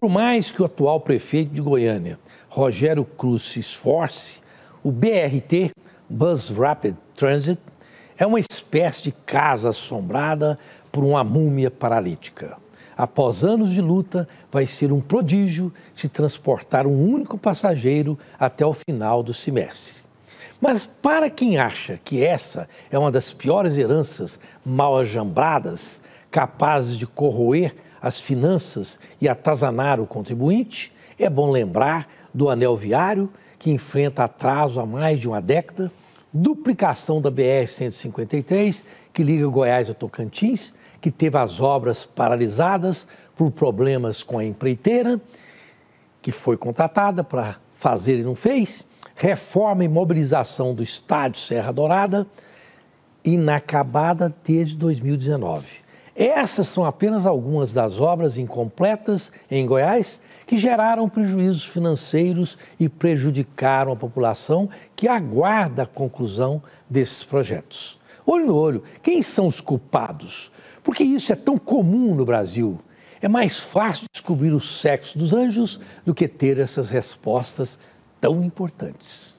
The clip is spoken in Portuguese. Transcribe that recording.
Por mais que o atual prefeito de Goiânia, Rogério Cruz, se esforce, o BRT, Bus Rapid Transit, é uma espécie de casa assombrada por uma múmia paralítica. Após anos de luta, vai ser um prodígio se transportar um único passageiro até o final do semestre. Mas para quem acha que essa é uma das piores heranças mal ajambradas, capazes de corroer as finanças e atazanar o contribuinte, é bom lembrar do anel viário, que enfrenta atraso há mais de uma década, duplicação da BR-153, que liga Goiás a Tocantins, que teve as obras paralisadas por problemas com a empreiteira, que foi contratada para fazer e não fez, reforma e mobilização do estádio Serra Dourada, inacabada desde 2019. Essas são apenas algumas das obras incompletas em Goiás que geraram prejuízos financeiros e prejudicaram a população que aguarda a conclusão desses projetos. Olho no olho, quem são os culpados? Porque isso é tão comum no Brasil. É mais fácil descobrir o sexo dos anjos do que ter essas respostas tão importantes.